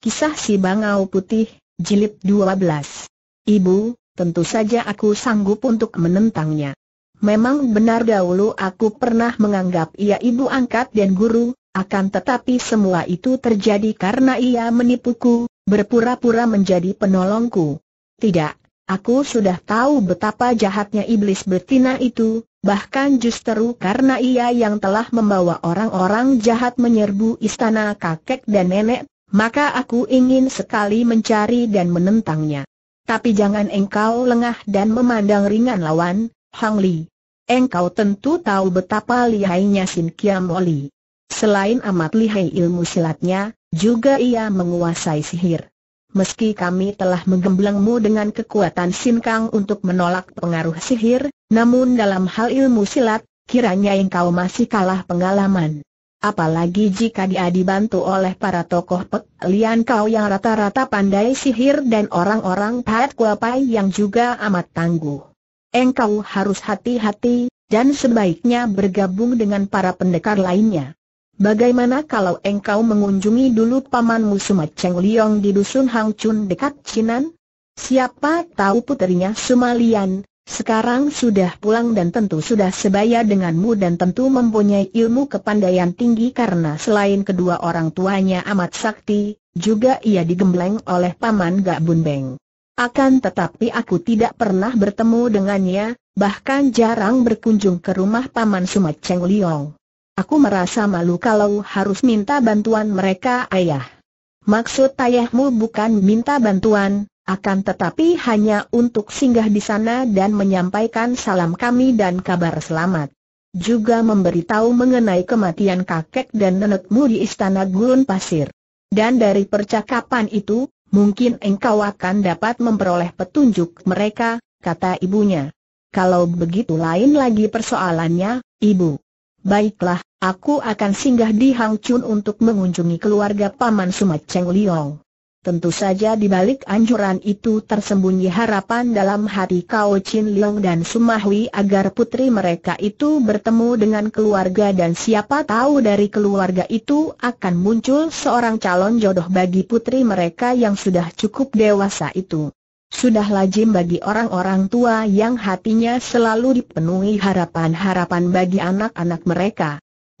Kisah si Bangau Putih, Jilid 12. Ibu, tentu saja aku sanggup untuk menentangnya. Memang benar dahulu aku pernah menganggap ia ibu angkat dan guru, akan tetapi semua itu terjadi karena ia menipuku, berpura-pura menjadi penolongku. Tidak, aku sudah tahu betapa jahatnya iblis betina itu, bahkan justru karena ia yang telah membawa orang-orang jahat menyerbu istana kakek dan nenek maka aku ingin sekali mencari dan menentangnya. Tapi jangan engkau lengah dan memandang ringan lawan, Hang Li. Engkau tentu tahu betapa lihainya Sin Kiam Oli. Selain amat lihai ilmu silatnya, juga ia menguasai sihir. Meski kami telah menggemblengmu dengan kekuatan Sin Kang untuk menolak pengaruh sihir, namun dalam hal ilmu silat, kiranya engkau masih kalah pengalaman. Apalagi jika dia dibantu oleh para tokoh Pek Lian Kau yang rata-rata pandai sihir dan orang-orang Pat Kuapai yang juga amat tangguh. Engkau harus hati-hati, dan sebaiknya bergabung dengan para pendekar lainnya. Bagaimana kalau engkau mengunjungi dulu pamanmu Suma Cheng Liong di dusun Hang Chun dekat Chinan? Siapa tahu putrinya Sumalian, sekarang sudah pulang dan tentu sudah sebaya denganmu dan tentu mempunyai ilmu kepandaian tinggi karena selain kedua orang tuanya amat sakti, juga ia digembleng oleh paman Gak Beng. Akan tetapi aku tidak pernah bertemu dengannya, bahkan jarang berkunjung ke rumah paman Sumat Cheng Liong. Aku merasa malu kalau harus minta bantuan mereka ayah. Maksud ayahmu bukan minta bantuan, akan tetapi hanya untuk singgah di sana dan menyampaikan salam kami dan kabar selamat. Juga memberitahu mengenai kematian kakek dan nenekmu di istana gurun pasir. Dan dari percakapan itu, mungkin engkau akan dapat memperoleh petunjuk mereka, kata ibunya. Kalau begitu lain lagi persoalannya, ibu. Baiklah, aku akan singgah di Hangchun untuk mengunjungi keluarga Paman Sumat Cheng Liong. Tentu saja di balik anjuran itu tersembunyi harapan dalam hati Kao Chin Leong dan Sumahui agar putri mereka itu bertemu dengan keluarga dan siapa tahu dari keluarga itu akan muncul seorang calon jodoh bagi putri mereka yang sudah cukup dewasa itu. Sudah lazim bagi orang-orang tua yang hatinya selalu dipenuhi harapan-harapan bagi anak-anak mereka.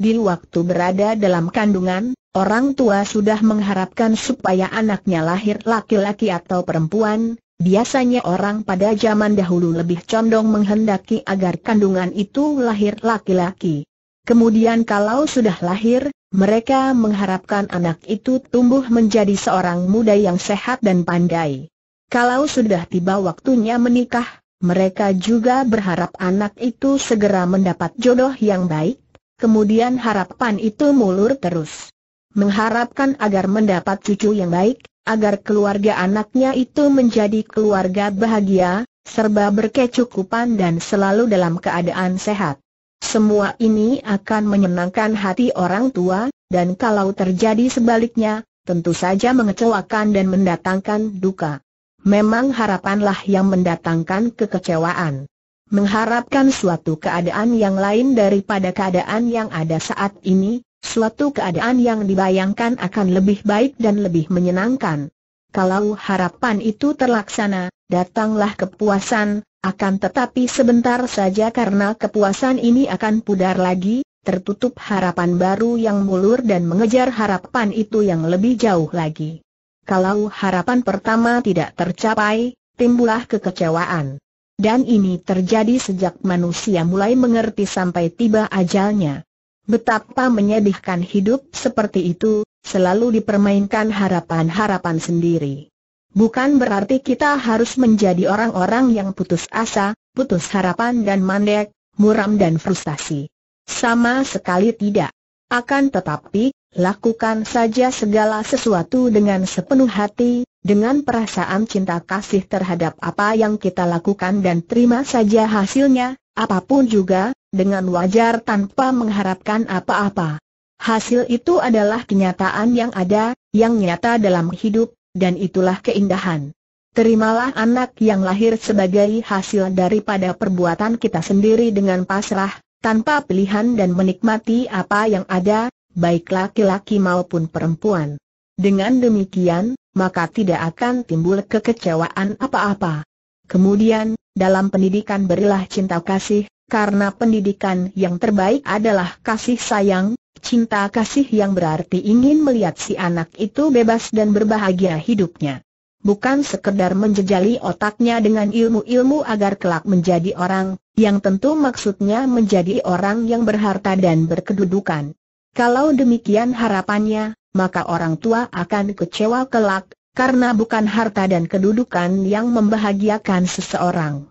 Di waktu berada dalam kandungan, Orang tua sudah mengharapkan supaya anaknya lahir laki-laki atau perempuan, biasanya orang pada zaman dahulu lebih condong menghendaki agar kandungan itu lahir laki-laki. Kemudian kalau sudah lahir, mereka mengharapkan anak itu tumbuh menjadi seorang muda yang sehat dan pandai. Kalau sudah tiba waktunya menikah, mereka juga berharap anak itu segera mendapat jodoh yang baik, kemudian harapan itu mulur terus mengharapkan agar mendapat cucu yang baik, agar keluarga anaknya itu menjadi keluarga bahagia, serba berkecukupan dan selalu dalam keadaan sehat. Semua ini akan menyenangkan hati orang tua, dan kalau terjadi sebaliknya, tentu saja mengecewakan dan mendatangkan duka. Memang harapanlah yang mendatangkan kekecewaan. Mengharapkan suatu keadaan yang lain daripada keadaan yang ada saat ini, Suatu keadaan yang dibayangkan akan lebih baik dan lebih menyenangkan. Kalau harapan itu terlaksana, datanglah kepuasan, akan tetapi sebentar saja karena kepuasan ini akan pudar lagi, tertutup harapan baru yang mulur dan mengejar harapan itu yang lebih jauh lagi. Kalau harapan pertama tidak tercapai, timbullah kekecewaan. Dan ini terjadi sejak manusia mulai mengerti sampai tiba ajalnya. Betapa menyedihkan hidup seperti itu, selalu dipermainkan harapan-harapan sendiri. Bukan berarti kita harus menjadi orang-orang yang putus asa, putus harapan dan mandek, muram dan frustasi. Sama sekali tidak. Akan tetapi, lakukan saja segala sesuatu dengan sepenuh hati, dengan perasaan cinta kasih terhadap apa yang kita lakukan dan terima saja hasilnya, apapun juga, dengan wajar tanpa mengharapkan apa-apa. Hasil itu adalah kenyataan yang ada, yang nyata dalam hidup, dan itulah keindahan. Terimalah anak yang lahir sebagai hasil daripada perbuatan kita sendiri dengan pasrah, tanpa pilihan dan menikmati apa yang ada, baik laki-laki maupun perempuan. Dengan demikian, maka tidak akan timbul kekecewaan apa-apa. Kemudian, dalam pendidikan berilah cinta kasih, karena pendidikan yang terbaik adalah kasih sayang, cinta kasih yang berarti ingin melihat si anak itu bebas dan berbahagia hidupnya. Bukan sekedar menjejali otaknya dengan ilmu-ilmu agar kelak menjadi orang, yang tentu maksudnya menjadi orang yang berharta dan berkedudukan. Kalau demikian harapannya, maka orang tua akan kecewa kelak, karena bukan harta dan kedudukan yang membahagiakan seseorang.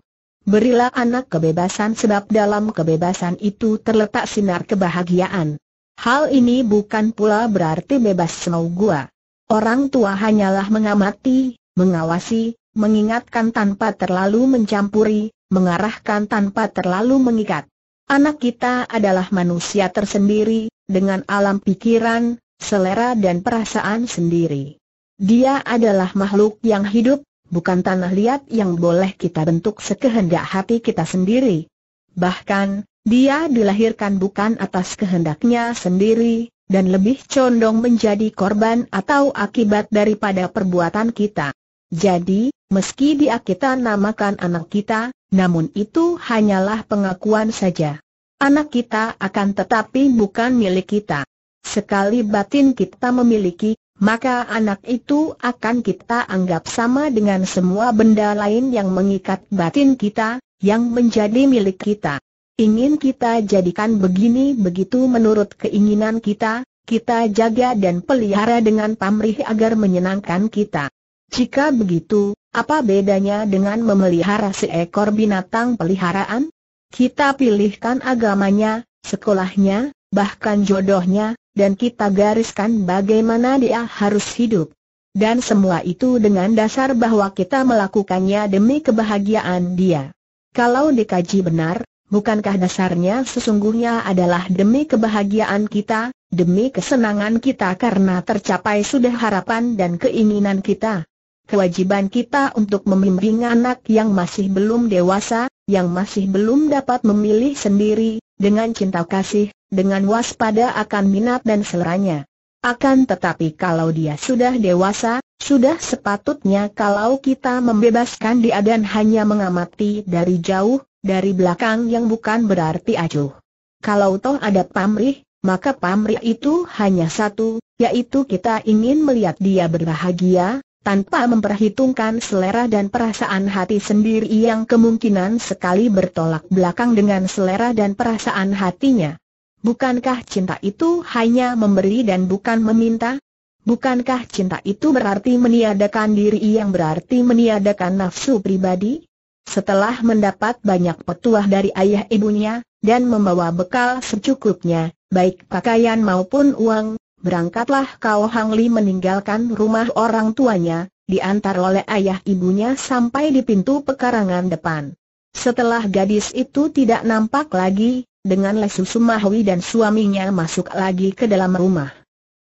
Berilah anak kebebasan sebab dalam kebebasan itu terletak sinar kebahagiaan. Hal ini bukan pula berarti bebas semau gua. Orang tua hanyalah mengamati, mengawasi, mengingatkan tanpa terlalu mencampuri, mengarahkan tanpa terlalu mengikat. Anak kita adalah manusia tersendiri, dengan alam pikiran, selera dan perasaan sendiri. Dia adalah makhluk yang hidup, bukan tanah liat yang boleh kita bentuk sekehendak hati kita sendiri. Bahkan, dia dilahirkan bukan atas kehendaknya sendiri, dan lebih condong menjadi korban atau akibat daripada perbuatan kita. Jadi, meski dia kita namakan anak kita, namun itu hanyalah pengakuan saja. Anak kita akan tetapi bukan milik kita. Sekali batin kita memiliki, maka anak itu akan kita anggap sama dengan semua benda lain yang mengikat batin kita, yang menjadi milik kita. Ingin kita jadikan begini begitu menurut keinginan kita, kita jaga dan pelihara dengan pamrih agar menyenangkan kita. Jika begitu, apa bedanya dengan memelihara seekor binatang peliharaan? Kita pilihkan agamanya, sekolahnya, bahkan jodohnya, dan kita gariskan bagaimana dia harus hidup. Dan semua itu dengan dasar bahwa kita melakukannya demi kebahagiaan dia. Kalau dikaji benar, bukankah dasarnya sesungguhnya adalah demi kebahagiaan kita, demi kesenangan kita karena tercapai sudah harapan dan keinginan kita? Kewajiban kita untuk membimbing anak yang masih belum dewasa, yang masih belum dapat memilih sendiri, dengan cinta kasih, dengan waspada akan minat dan seleranya. Akan tetapi kalau dia sudah dewasa, sudah sepatutnya kalau kita membebaskan dia dan hanya mengamati dari jauh, dari belakang yang bukan berarti acuh. Kalau toh ada pamrih, maka pamrih itu hanya satu, yaitu kita ingin melihat dia berbahagia, tanpa memperhitungkan selera dan perasaan hati sendiri yang kemungkinan sekali bertolak belakang dengan selera dan perasaan hatinya. Bukankah cinta itu hanya memberi dan bukan meminta? Bukankah cinta itu berarti meniadakan diri yang berarti meniadakan nafsu pribadi? Setelah mendapat banyak petuah dari ayah ibunya, dan membawa bekal secukupnya, baik pakaian maupun uang, Berangkatlah Kau Hang Li meninggalkan rumah orang tuanya, diantar oleh ayah ibunya sampai di pintu pekarangan depan. Setelah gadis itu tidak nampak lagi, dengan Lesu Sumahwi dan suaminya masuk lagi ke dalam rumah.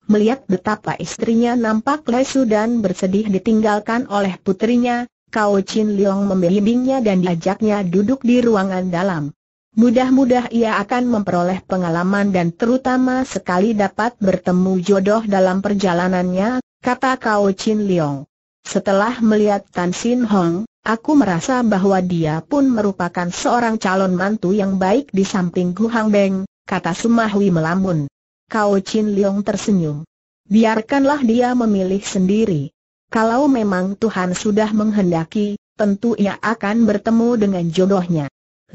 Melihat betapa istrinya nampak lesu dan bersedih ditinggalkan oleh putrinya, kau Chin Leong membimbingnya dan diajaknya duduk di ruangan dalam. Mudah-mudah ia akan memperoleh pengalaman dan terutama sekali dapat bertemu jodoh dalam perjalanannya, kata Kao Chin Leong. Setelah melihat Tan Sin Hong, aku merasa bahwa dia pun merupakan seorang calon mantu yang baik di samping Gu Hang Beng, kata Sumahui melamun. Kao Chin Leong tersenyum. Biarkanlah dia memilih sendiri. Kalau memang Tuhan sudah menghendaki, tentu ia akan bertemu dengan jodohnya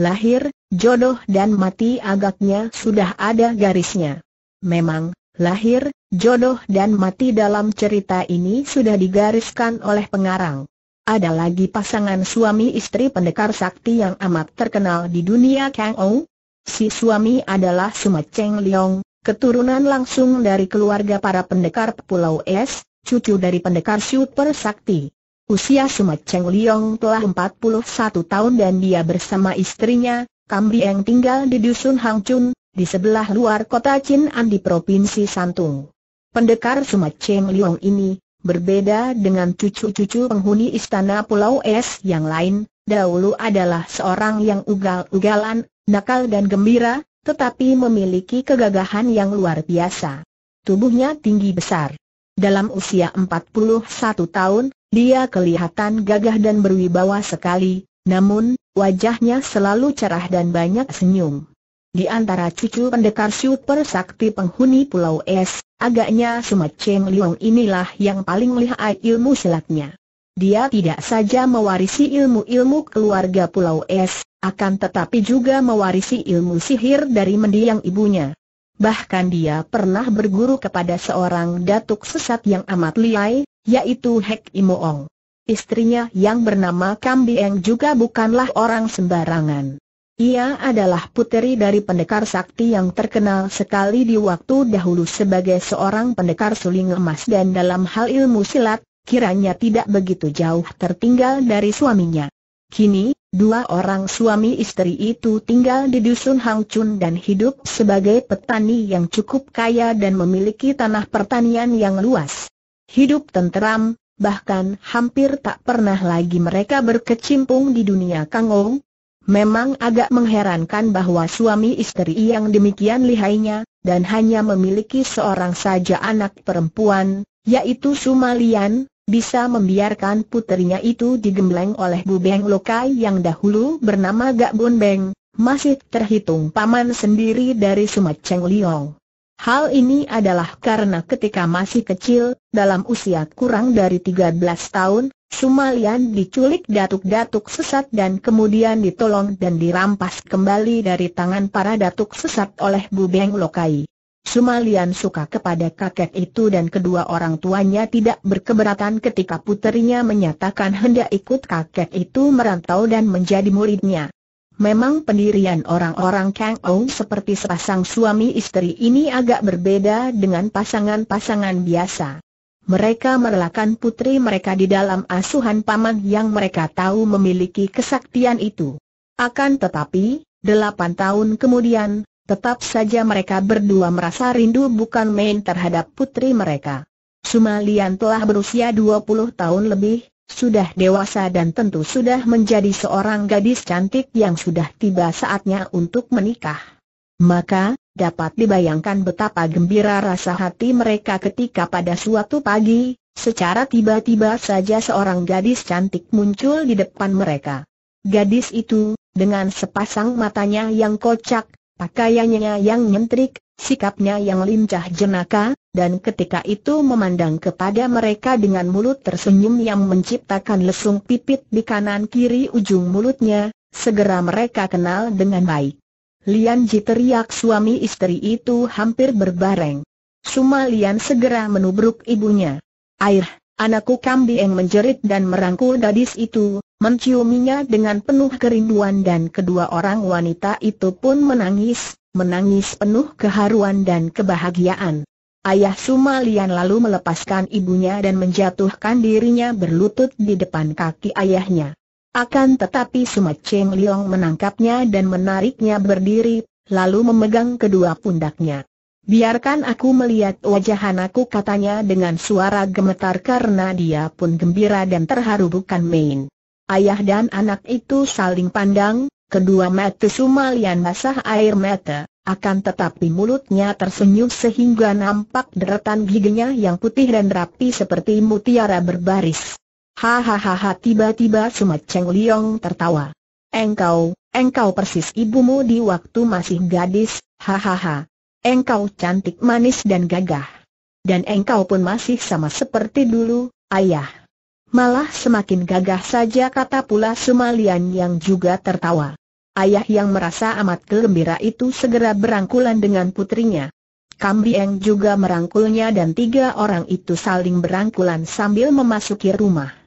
lahir, jodoh dan mati agaknya sudah ada garisnya. Memang, lahir, jodoh dan mati dalam cerita ini sudah digariskan oleh pengarang. Ada lagi pasangan suami istri pendekar sakti yang amat terkenal di dunia Kang Ou. Si suami adalah Suma Cheng Leong, keturunan langsung dari keluarga para pendekar Pulau Es, cucu dari pendekar Super Sakti. Usia Sumat Cheng Liong telah 41 tahun dan dia bersama istrinya, Kambi yang tinggal di Dusun Hang Hangchun, di sebelah luar kota Chin'an di Provinsi Santung. Pendekar Sumat Cheng Liong ini, berbeda dengan cucu-cucu penghuni istana Pulau Es yang lain, dahulu adalah seorang yang ugal-ugalan, nakal dan gembira, tetapi memiliki kegagahan yang luar biasa. Tubuhnya tinggi besar. Dalam usia 41 tahun, dia kelihatan gagah dan berwibawa sekali, namun, wajahnya selalu cerah dan banyak senyum. Di antara cucu pendekar super sakti penghuni Pulau Es, agaknya Sumat Cheng Liong inilah yang paling lihai ilmu silatnya. Dia tidak saja mewarisi ilmu-ilmu keluarga Pulau Es, akan tetapi juga mewarisi ilmu sihir dari mendiang ibunya. Bahkan dia pernah berguru kepada seorang datuk sesat yang amat liai, yaitu Hek Imoong. Istrinya yang bernama Kambieng juga bukanlah orang sembarangan. Ia adalah puteri dari pendekar sakti yang terkenal sekali di waktu dahulu sebagai seorang pendekar suling emas dan dalam hal ilmu silat, kiranya tidak begitu jauh tertinggal dari suaminya. Kini, dua orang suami istri itu tinggal di dusun Hang Chun dan hidup sebagai petani yang cukup kaya dan memiliki tanah pertanian yang luas. Hidup tenteram, bahkan hampir tak pernah lagi mereka berkecimpung di dunia Ong. Memang agak mengherankan bahwa suami istri yang demikian lihainya, dan hanya memiliki seorang saja anak perempuan, yaitu Sumalian, bisa membiarkan putrinya itu digembleng oleh Bu Beng Lokai yang dahulu bernama Gak Bun Beng, masih terhitung paman sendiri dari Sumat Cheng Liong. Hal ini adalah karena ketika masih kecil, dalam usia kurang dari 13 tahun, Sumalian diculik datuk-datuk sesat dan kemudian ditolong dan dirampas kembali dari tangan para datuk sesat oleh Bu Beng Lokai. Sumalian suka kepada kakek itu dan kedua orang tuanya tidak berkeberatan ketika puterinya menyatakan hendak ikut kakek itu merantau dan menjadi muridnya. Memang pendirian orang-orang Kang Ong seperti sepasang suami istri ini agak berbeda dengan pasangan-pasangan biasa. Mereka merelakan putri mereka di dalam asuhan paman yang mereka tahu memiliki kesaktian itu. Akan tetapi, delapan tahun kemudian, Tetap saja mereka berdua merasa rindu bukan main terhadap putri mereka. Sumalian telah berusia 20 tahun lebih, sudah dewasa dan tentu sudah menjadi seorang gadis cantik yang sudah tiba saatnya untuk menikah. Maka, dapat dibayangkan betapa gembira rasa hati mereka ketika pada suatu pagi, secara tiba-tiba saja seorang gadis cantik muncul di depan mereka. Gadis itu, dengan sepasang matanya yang kocak, Pakaiannya yang nyentrik, sikapnya yang lincah jenaka, dan ketika itu memandang kepada mereka dengan mulut tersenyum yang menciptakan lesung pipit di kanan kiri ujung mulutnya, segera mereka kenal dengan baik. Lian Ji teriak suami istri itu hampir berbareng. Suma Lian segera menubruk ibunya. Air, Anakku yang menjerit dan merangkul gadis itu, menciuminya dengan penuh kerinduan dan kedua orang wanita itu pun menangis, menangis penuh keharuan dan kebahagiaan. Ayah Sumalian lalu melepaskan ibunya dan menjatuhkan dirinya berlutut di depan kaki ayahnya. Akan tetapi Suma Cheng Liong menangkapnya dan menariknya berdiri, lalu memegang kedua pundaknya. Biarkan aku melihat wajah anakku katanya dengan suara gemetar karena dia pun gembira dan terharu bukan main. Ayah dan anak itu saling pandang, kedua mata Sumalian basah air mata, akan tetapi mulutnya tersenyum sehingga nampak deretan giginya yang putih dan rapi seperti mutiara berbaris. Hahaha tiba-tiba Sumat Cheng Liong tertawa. Engkau, engkau persis ibumu di waktu masih gadis, hahaha. Engkau cantik manis dan gagah. Dan engkau pun masih sama seperti dulu, ayah. Malah semakin gagah saja kata pula Sumalian yang juga tertawa. Ayah yang merasa amat gembira itu segera berangkulan dengan putrinya. Kambieng juga merangkulnya dan tiga orang itu saling berangkulan sambil memasuki rumah.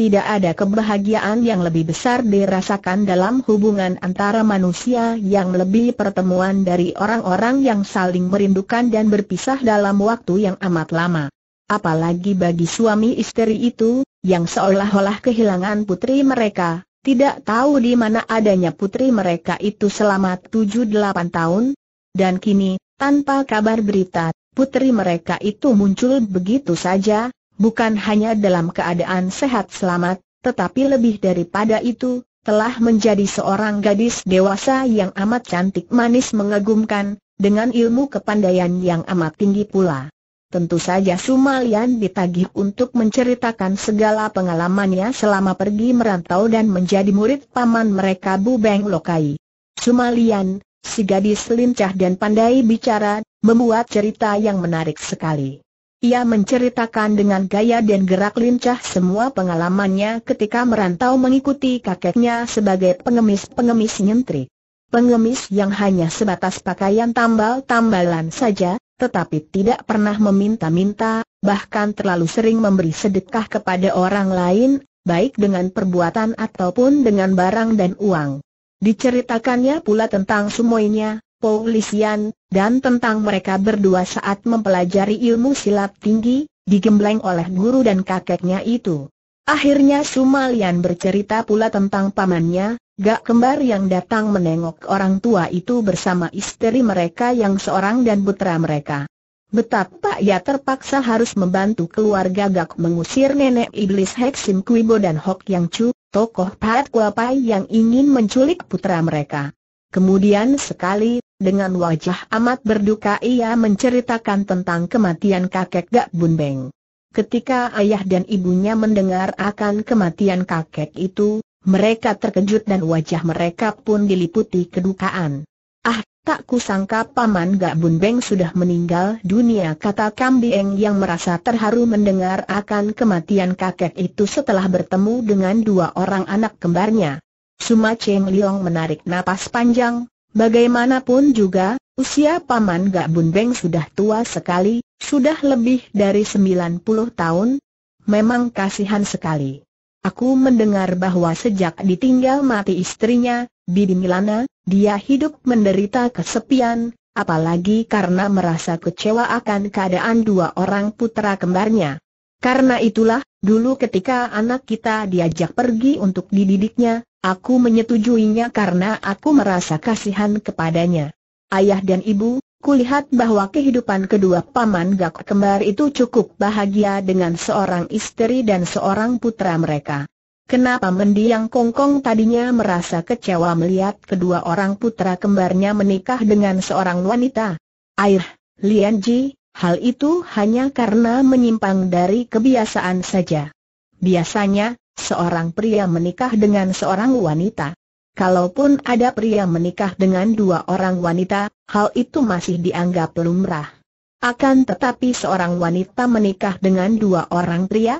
Tidak ada kebahagiaan yang lebih besar dirasakan dalam hubungan antara manusia yang lebih pertemuan dari orang-orang yang saling merindukan dan berpisah dalam waktu yang amat lama. Apalagi bagi suami istri itu, yang seolah-olah kehilangan putri mereka, tidak tahu di mana adanya putri mereka itu selama 7-8 tahun. Dan kini, tanpa kabar berita, putri mereka itu muncul begitu saja, bukan hanya dalam keadaan sehat selamat, tetapi lebih daripada itu, telah menjadi seorang gadis dewasa yang amat cantik manis mengagumkan, dengan ilmu kepandaian yang amat tinggi pula. Tentu saja Sumalian ditagih untuk menceritakan segala pengalamannya selama pergi merantau dan menjadi murid paman mereka Bu Beng Lokai. Sumalian, si gadis lincah dan pandai bicara, membuat cerita yang menarik sekali. Ia menceritakan dengan gaya dan gerak lincah semua pengalamannya ketika merantau mengikuti kakeknya sebagai pengemis-pengemis nyentrik. Pengemis yang hanya sebatas pakaian tambal-tambalan saja, tetapi tidak pernah meminta-minta, bahkan terlalu sering memberi sedekah kepada orang lain, baik dengan perbuatan ataupun dengan barang dan uang. Diceritakannya pula tentang semuanya polisian, dan tentang mereka berdua saat mempelajari ilmu silat tinggi, digembleng oleh guru dan kakeknya itu. Akhirnya Sumalian bercerita pula tentang pamannya, Gak kembar yang datang menengok orang tua itu bersama istri mereka yang seorang dan putra mereka. Betapa ia terpaksa harus membantu keluarga Gak mengusir nenek iblis Heksim Kuibo dan Hok Yang Chu, tokoh Pat Kuapai yang ingin menculik putra mereka. Kemudian sekali, dengan wajah amat berduka ia menceritakan tentang kematian kakek Gak Bunbeng. Ketika ayah dan ibunya mendengar akan kematian kakek itu, mereka terkejut dan wajah mereka pun diliputi kedukaan. Ah, tak kusangka Paman Gak Bunbeng sudah meninggal dunia kata Kambieng yang merasa terharu mendengar akan kematian kakek itu setelah bertemu dengan dua orang anak kembarnya. Suma Cheng Liong menarik napas panjang, Bagaimanapun juga, usia Paman Gak Bun sudah tua sekali, sudah lebih dari 90 tahun. Memang kasihan sekali. Aku mendengar bahwa sejak ditinggal mati istrinya, Bibi Milana, dia hidup menderita kesepian, apalagi karena merasa kecewa akan keadaan dua orang putra kembarnya. Karena itulah, Dulu ketika anak kita diajak pergi untuk dididiknya, aku menyetujuinya karena aku merasa kasihan kepadanya. Ayah dan ibu, kulihat bahwa kehidupan kedua paman gak kembar itu cukup bahagia dengan seorang istri dan seorang putra mereka. Kenapa mendiang Kongkong tadinya merasa kecewa melihat kedua orang putra kembarnya menikah dengan seorang wanita? Air, Lian Ji, Hal itu hanya karena menyimpang dari kebiasaan saja. Biasanya, seorang pria menikah dengan seorang wanita. Kalaupun ada pria menikah dengan dua orang wanita, hal itu masih dianggap lumrah. Akan tetapi seorang wanita menikah dengan dua orang pria,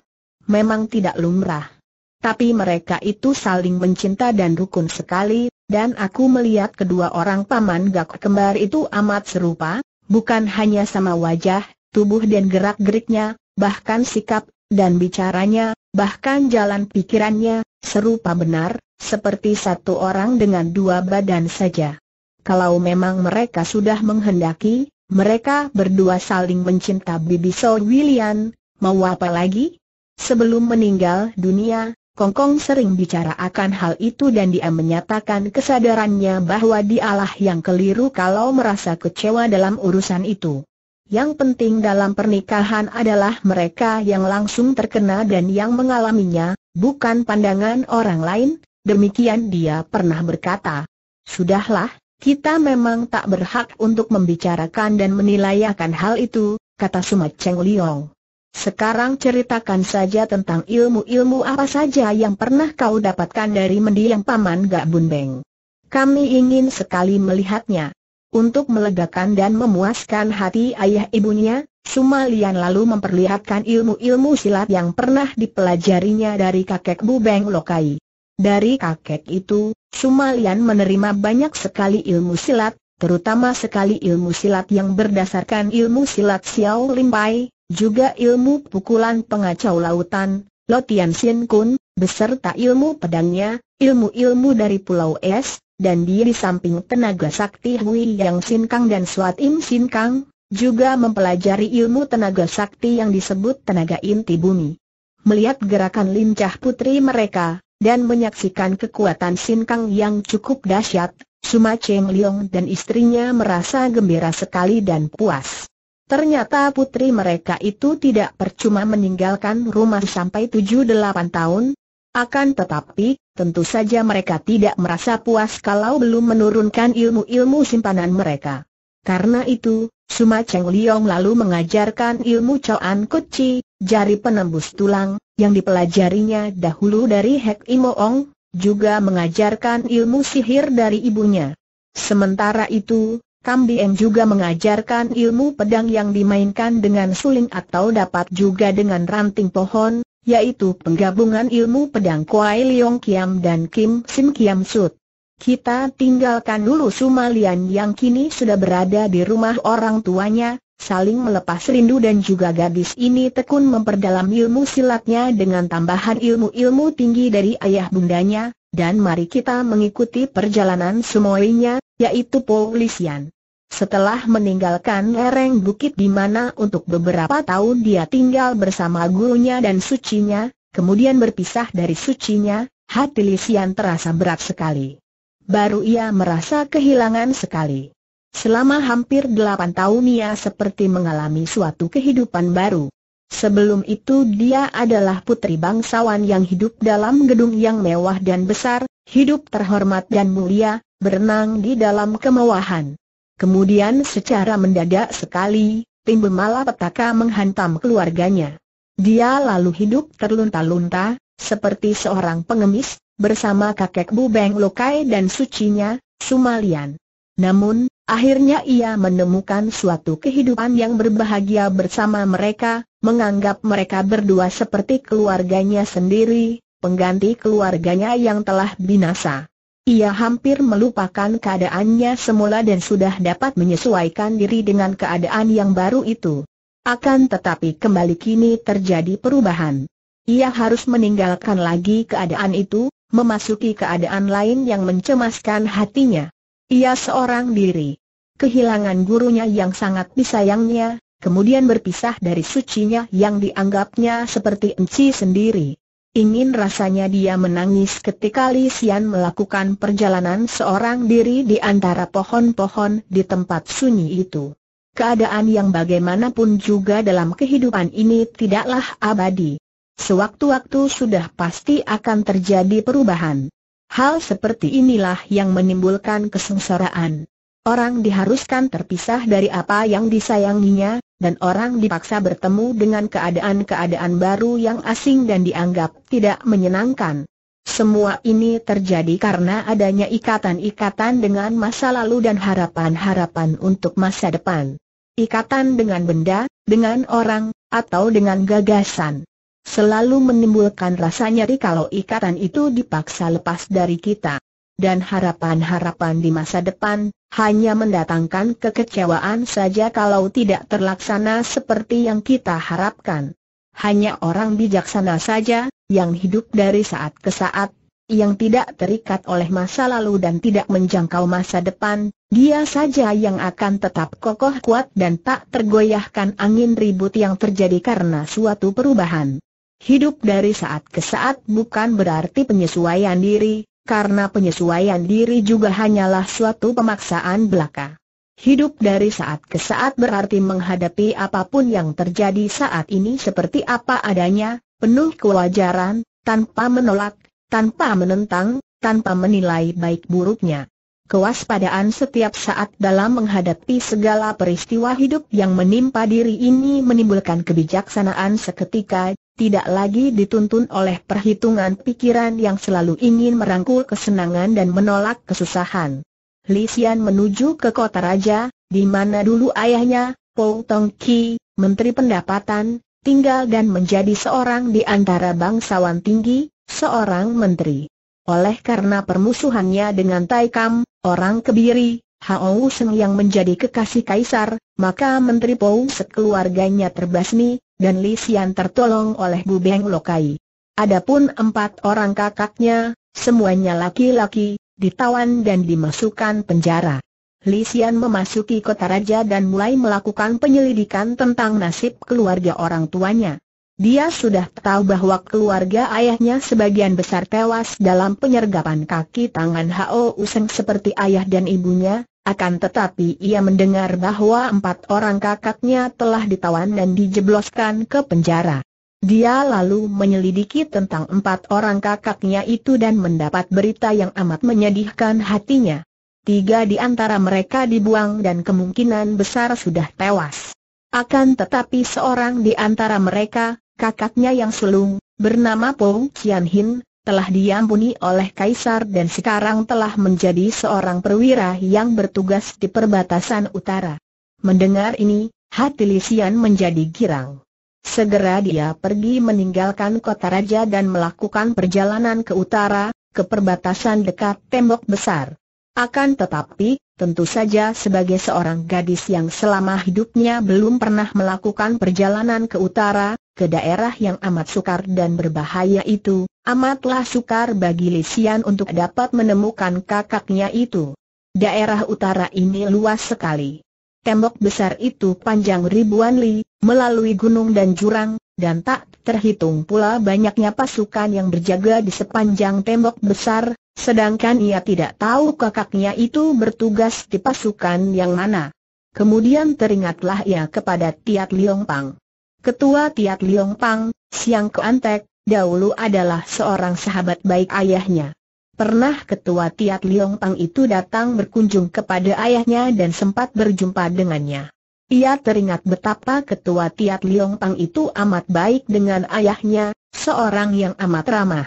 memang tidak lumrah. Tapi mereka itu saling mencinta dan rukun sekali, dan aku melihat kedua orang paman gak kembar itu amat serupa, Bukan hanya sama wajah, tubuh dan gerak-geriknya, bahkan sikap, dan bicaranya, bahkan jalan pikirannya, serupa benar, seperti satu orang dengan dua badan saja. Kalau memang mereka sudah menghendaki, mereka berdua saling mencinta Bibi So William, mau apa lagi? Sebelum meninggal dunia, Kongkong sering bicara akan hal itu dan dia menyatakan kesadarannya bahwa dialah yang keliru kalau merasa kecewa dalam urusan itu. Yang penting dalam pernikahan adalah mereka yang langsung terkena dan yang mengalaminya, bukan pandangan orang lain, demikian dia pernah berkata. Sudahlah, kita memang tak berhak untuk membicarakan dan menilai akan hal itu, kata Sumat Cheng Liong. Sekarang ceritakan saja tentang ilmu-ilmu apa saja yang pernah kau dapatkan dari mendiang Paman Gak Bunbeng. Kami ingin sekali melihatnya. Untuk melegakan dan memuaskan hati ayah ibunya, Sumalian lalu memperlihatkan ilmu-ilmu silat yang pernah dipelajarinya dari kakek Bubeng Lokai. Dari kakek itu, Sumalian menerima banyak sekali ilmu silat, terutama sekali ilmu silat yang berdasarkan ilmu silat Xiao Limpai, juga ilmu pukulan pengacau lautan, Lotian Sin Kun, beserta ilmu pedangnya, ilmu-ilmu dari Pulau Es, dan dia di samping tenaga sakti Hui Yang Sin Kang dan Suat Im Sin Kang, juga mempelajari ilmu tenaga sakti yang disebut tenaga inti bumi. Melihat gerakan lincah putri mereka, dan menyaksikan kekuatan Sin Kang yang cukup dahsyat, Suma Cheng Leong dan istrinya merasa gembira sekali dan puas. Ternyata putri mereka itu tidak percuma meninggalkan rumah sampai 7-8 tahun. Akan tetapi, tentu saja mereka tidak merasa puas kalau belum menurunkan ilmu-ilmu simpanan mereka. Karena itu, Suma Cheng Liong lalu mengajarkan ilmu Choan Kuci, jari penembus tulang, yang dipelajarinya dahulu dari Hek Imoong, juga mengajarkan ilmu sihir dari ibunya. Sementara itu, Kambiem juga mengajarkan ilmu pedang yang dimainkan dengan suling atau dapat juga dengan ranting pohon, yaitu penggabungan ilmu pedang Kuai Leong Kiam dan Kim Sim Kiam Sut. Kita tinggalkan dulu Sumalian yang kini sudah berada di rumah orang tuanya, saling melepas rindu dan juga gadis ini tekun memperdalam ilmu silatnya dengan tambahan ilmu-ilmu tinggi dari ayah bundanya, dan mari kita mengikuti perjalanan semuanya, yaitu polisian. Setelah meninggalkan lereng bukit di mana untuk beberapa tahun dia tinggal bersama gurunya dan sucinya, kemudian berpisah dari sucinya, hati Lisian terasa berat sekali. Baru ia merasa kehilangan sekali. Selama hampir delapan tahun ia seperti mengalami suatu kehidupan baru. Sebelum itu dia adalah putri bangsawan yang hidup dalam gedung yang mewah dan besar, hidup terhormat dan mulia, berenang di dalam kemewahan. Kemudian secara mendadak sekali, tim petaka menghantam keluarganya. Dia lalu hidup terlunta-lunta, seperti seorang pengemis, bersama kakek Bubeng Lokai dan sucinya, Sumalian. Namun, akhirnya ia menemukan suatu kehidupan yang berbahagia bersama mereka, menganggap mereka berdua seperti keluarganya sendiri, pengganti keluarganya yang telah binasa. Ia hampir melupakan keadaannya semula dan sudah dapat menyesuaikan diri dengan keadaan yang baru itu. Akan tetapi kembali kini terjadi perubahan. Ia harus meninggalkan lagi keadaan itu, memasuki keadaan lain yang mencemaskan hatinya. Ia seorang diri. Kehilangan gurunya yang sangat disayangnya, kemudian berpisah dari sucinya yang dianggapnya seperti enci sendiri. Ingin rasanya dia menangis ketika Li Xian melakukan perjalanan seorang diri di antara pohon-pohon di tempat sunyi itu. Keadaan yang bagaimanapun juga dalam kehidupan ini tidaklah abadi. Sewaktu-waktu sudah pasti akan terjadi perubahan. Hal seperti inilah yang menimbulkan kesengsaraan. Orang diharuskan terpisah dari apa yang disayanginya, dan orang dipaksa bertemu dengan keadaan-keadaan baru yang asing dan dianggap tidak menyenangkan. Semua ini terjadi karena adanya ikatan-ikatan dengan masa lalu dan harapan-harapan untuk masa depan. Ikatan dengan benda, dengan orang, atau dengan gagasan. Selalu menimbulkan rasa nyeri kalau ikatan itu dipaksa lepas dari kita dan harapan-harapan di masa depan, hanya mendatangkan kekecewaan saja kalau tidak terlaksana seperti yang kita harapkan. Hanya orang bijaksana saja, yang hidup dari saat ke saat, yang tidak terikat oleh masa lalu dan tidak menjangkau masa depan, dia saja yang akan tetap kokoh kuat dan tak tergoyahkan angin ribut yang terjadi karena suatu perubahan. Hidup dari saat ke saat bukan berarti penyesuaian diri, karena penyesuaian diri juga hanyalah suatu pemaksaan belaka. Hidup dari saat ke saat berarti menghadapi apapun yang terjadi saat ini seperti apa adanya, penuh kewajaran, tanpa menolak, tanpa menentang, tanpa menilai baik buruknya. Kewaspadaan setiap saat dalam menghadapi segala peristiwa hidup yang menimpa diri ini menimbulkan kebijaksanaan seketika, tidak lagi dituntun oleh perhitungan pikiran yang selalu ingin merangkul kesenangan dan menolak kesusahan. Li Xian menuju ke kota raja, di mana dulu ayahnya, Po Tong Ki, Menteri Pendapatan, tinggal dan menjadi seorang di antara bangsawan tinggi, seorang menteri. Oleh karena permusuhannya dengan Tai Kam, orang kebiri, Hao Seng yang menjadi kekasih kaisar, maka Menteri Pou sekeluarganya terbasmi, dan Li Xian tertolong oleh Bu Beng Lokai. Adapun empat orang kakaknya, semuanya laki-laki, ditawan dan dimasukkan penjara. Li Xian memasuki kota raja dan mulai melakukan penyelidikan tentang nasib keluarga orang tuanya. Dia sudah tahu bahwa keluarga ayahnya sebagian besar tewas dalam penyergapan kaki tangan Ho Useng seperti ayah dan ibunya, akan tetapi ia mendengar bahwa empat orang kakaknya telah ditawan dan dijebloskan ke penjara. Dia lalu menyelidiki tentang empat orang kakaknya itu dan mendapat berita yang amat menyedihkan hatinya. Tiga di antara mereka dibuang dan kemungkinan besar sudah tewas. Akan tetapi seorang di antara mereka, kakaknya yang sulung, bernama Po Qian Hin, telah diampuni oleh Kaisar dan sekarang telah menjadi seorang perwira yang bertugas di perbatasan utara. Mendengar ini, hati Lisian menjadi girang. Segera dia pergi meninggalkan kota raja dan melakukan perjalanan ke utara, ke perbatasan dekat tembok besar. Akan tetapi, tentu saja sebagai seorang gadis yang selama hidupnya belum pernah melakukan perjalanan ke utara, ke daerah yang amat sukar dan berbahaya itu, amatlah sukar bagi Lisian untuk dapat menemukan kakaknya itu. Daerah utara ini luas sekali. Tembok besar itu panjang ribuan li, melalui gunung dan jurang, dan tak terhitung pula banyaknya pasukan yang berjaga di sepanjang tembok besar, sedangkan ia tidak tahu kakaknya itu bertugas di pasukan yang mana. Kemudian teringatlah ia kepada Tiat Liong Pang. Ketua Tiat Liong Pang, Siang Keantek, dahulu adalah seorang sahabat baik ayahnya. Pernah ketua Tiat Liong Pang itu datang berkunjung kepada ayahnya dan sempat berjumpa dengannya. Ia teringat betapa ketua Tiat Liong Pang itu amat baik dengan ayahnya, seorang yang amat ramah.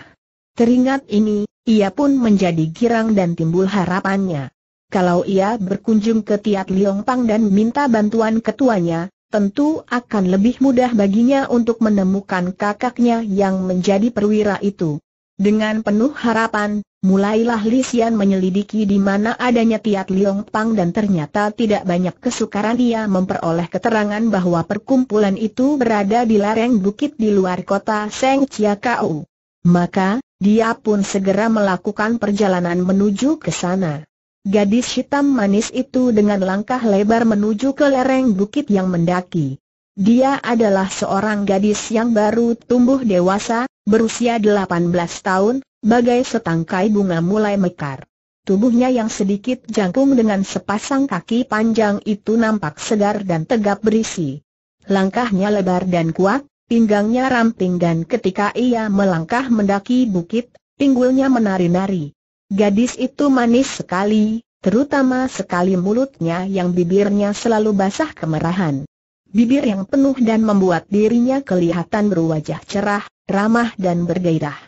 Teringat ini, ia pun menjadi girang dan timbul harapannya. Kalau ia berkunjung ke Tiat Liong Pang dan minta bantuan ketuanya, tentu akan lebih mudah baginya untuk menemukan kakaknya yang menjadi perwira itu. Dengan penuh harapan, mulailah Lisian menyelidiki di mana adanya Tiat Liong Pang dan ternyata tidak banyak kesukaran ia memperoleh keterangan bahwa perkumpulan itu berada di lereng bukit di luar kota Seng Chia Kau. Maka, dia pun segera melakukan perjalanan menuju ke sana. Gadis hitam manis itu dengan langkah lebar menuju ke lereng bukit yang mendaki. Dia adalah seorang gadis yang baru tumbuh dewasa, berusia 18 tahun, bagai setangkai bunga mulai mekar. Tubuhnya yang sedikit jangkung dengan sepasang kaki panjang itu nampak segar dan tegap berisi. Langkahnya lebar dan kuat, pinggangnya ramping dan ketika ia melangkah mendaki bukit, pinggulnya menari-nari. Gadis itu manis sekali, terutama sekali mulutnya yang bibirnya selalu basah kemerahan. Bibir yang penuh dan membuat dirinya kelihatan berwajah cerah, ramah dan bergairah.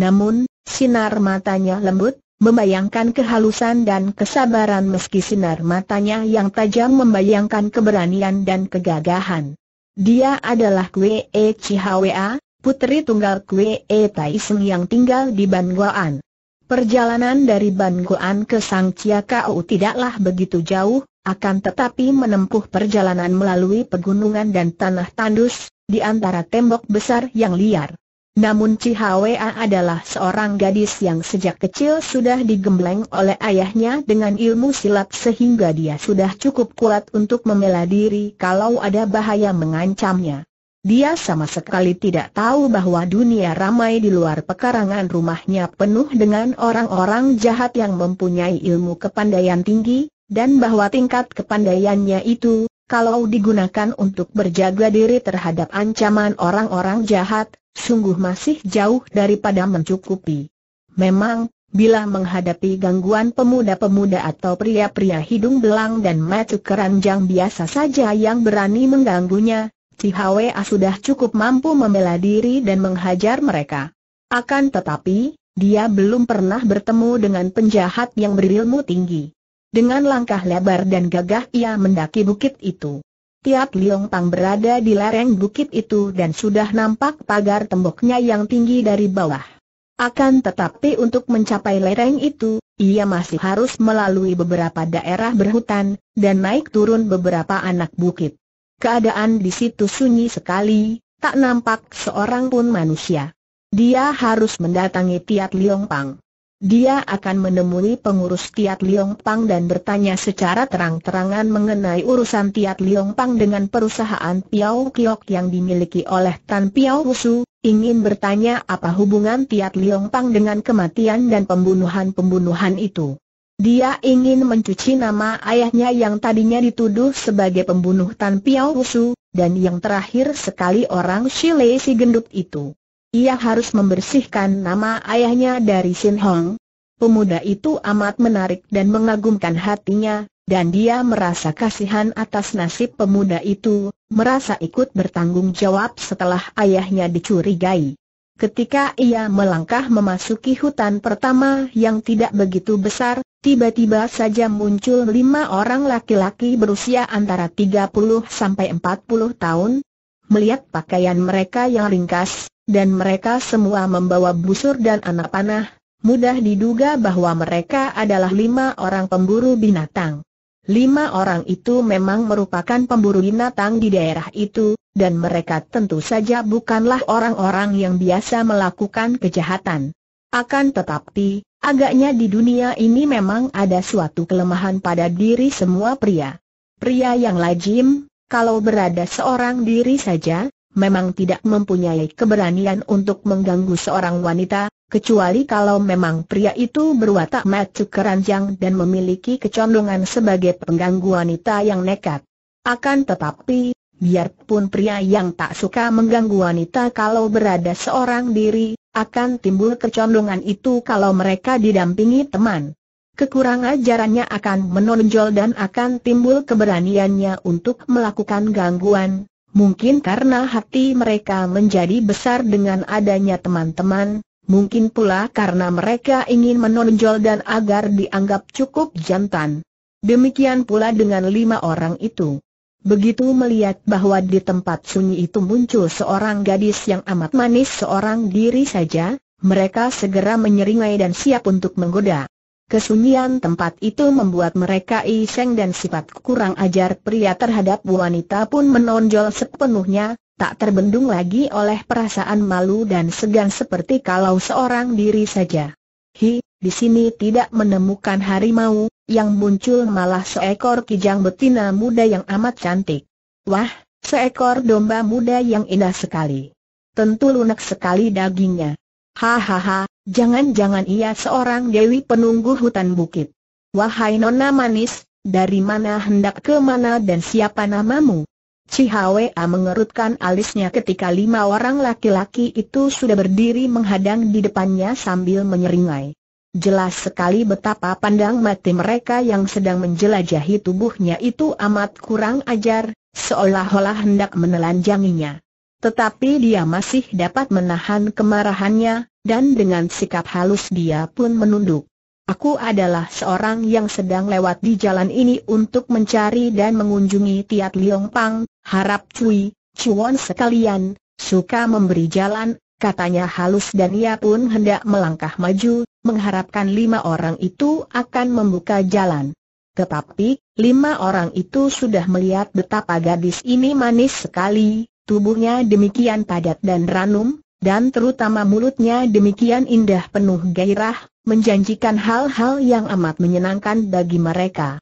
Namun, sinar matanya lembut, membayangkan kehalusan dan kesabaran meski sinar matanya yang tajam membayangkan keberanian dan kegagahan. Dia adalah Kwe E Chihwa, putri tunggal Kwe E Taiseng yang tinggal di Banguaan. Perjalanan dari Bangguan ke Chia Kau tidaklah begitu jauh, akan tetapi menempuh perjalanan melalui pegunungan dan tanah tandus, di antara tembok besar yang liar. Namun Cihwa adalah seorang gadis yang sejak kecil sudah digembleng oleh ayahnya dengan ilmu silat sehingga dia sudah cukup kuat untuk membela diri kalau ada bahaya mengancamnya. Dia sama sekali tidak tahu bahwa dunia ramai di luar pekarangan rumahnya penuh dengan orang-orang jahat yang mempunyai ilmu kepandaian tinggi, dan bahwa tingkat kepandaiannya itu, kalau digunakan untuk berjaga diri terhadap ancaman orang-orang jahat, sungguh masih jauh daripada mencukupi. Memang, bila menghadapi gangguan pemuda-pemuda atau pria-pria hidung belang dan mata keranjang biasa saja yang berani mengganggunya, Si Cihwa sudah cukup mampu membela diri dan menghajar mereka. Akan tetapi, dia belum pernah bertemu dengan penjahat yang berilmu tinggi. Dengan langkah lebar dan gagah ia mendaki bukit itu. Tiap Liong Pang berada di lereng bukit itu dan sudah nampak pagar temboknya yang tinggi dari bawah. Akan tetapi untuk mencapai lereng itu, ia masih harus melalui beberapa daerah berhutan, dan naik turun beberapa anak bukit. Keadaan di situ sunyi sekali, tak nampak seorang pun manusia. Dia harus mendatangi Tiat Liong Pang. Dia akan menemui pengurus Tiat Liong Pang dan bertanya secara terang-terangan mengenai urusan Tiat Liong Pang dengan perusahaan Piao Kiok yang dimiliki oleh Tan Piao Wusu, ingin bertanya apa hubungan Tiat Liong Pang dengan kematian dan pembunuhan-pembunuhan itu. Dia ingin mencuci nama ayahnya yang tadinya dituduh sebagai pembunuh Tan Piao Wusu, dan yang terakhir sekali orang Shile si gendut itu. Ia harus membersihkan nama ayahnya dari Sin Hong. Pemuda itu amat menarik dan mengagumkan hatinya, dan dia merasa kasihan atas nasib pemuda itu, merasa ikut bertanggung jawab setelah ayahnya dicurigai. Ketika ia melangkah memasuki hutan pertama yang tidak begitu besar, Tiba-tiba saja muncul lima orang laki-laki berusia antara 30 sampai 40 tahun. Melihat pakaian mereka yang ringkas, dan mereka semua membawa busur dan anak panah, mudah diduga bahwa mereka adalah lima orang pemburu binatang. Lima orang itu memang merupakan pemburu binatang di daerah itu, dan mereka tentu saja bukanlah orang-orang yang biasa melakukan kejahatan. Akan tetapi, Agaknya di dunia ini memang ada suatu kelemahan pada diri semua pria. Pria yang lajim, kalau berada seorang diri saja, memang tidak mempunyai keberanian untuk mengganggu seorang wanita, kecuali kalau memang pria itu berwatak macu keranjang dan memiliki kecondongan sebagai pengganggu wanita yang nekat. Akan tetapi, biarpun pria yang tak suka mengganggu wanita kalau berada seorang diri, akan timbul kecondongan itu kalau mereka didampingi teman. Kekurangan ajarannya akan menonjol dan akan timbul keberaniannya untuk melakukan gangguan, mungkin karena hati mereka menjadi besar dengan adanya teman-teman, mungkin pula karena mereka ingin menonjol dan agar dianggap cukup jantan. Demikian pula dengan lima orang itu. Begitu melihat bahwa di tempat sunyi itu muncul seorang gadis yang amat manis seorang diri saja, mereka segera menyeringai dan siap untuk menggoda. Kesunyian tempat itu membuat mereka iseng dan sifat kurang ajar pria terhadap wanita pun menonjol sepenuhnya, tak terbendung lagi oleh perasaan malu dan segan seperti kalau seorang diri saja. Hi, di sini tidak menemukan harimau, yang muncul malah seekor kijang betina muda yang amat cantik. Wah, seekor domba muda yang indah sekali. Tentu lunak sekali dagingnya. Hahaha, jangan-jangan ia seorang dewi penunggu hutan bukit. Wahai nona manis, dari mana hendak ke mana dan siapa namamu? Cihawea mengerutkan alisnya ketika lima orang laki-laki itu sudah berdiri menghadang di depannya sambil menyeringai. Jelas sekali betapa pandang mati mereka yang sedang menjelajahi tubuhnya itu amat kurang ajar, seolah-olah hendak menelanjanginya. Tetapi dia masih dapat menahan kemarahannya, dan dengan sikap halus dia pun menunduk. Aku adalah seorang yang sedang lewat di jalan ini untuk mencari dan mengunjungi Tiat Liong Pang, harap Cui, Cuan sekalian, suka memberi jalan katanya halus dan ia pun hendak melangkah maju, mengharapkan lima orang itu akan membuka jalan. Tetapi, lima orang itu sudah melihat betapa gadis ini manis sekali, tubuhnya demikian padat dan ranum, dan terutama mulutnya demikian indah penuh gairah, menjanjikan hal-hal yang amat menyenangkan bagi mereka.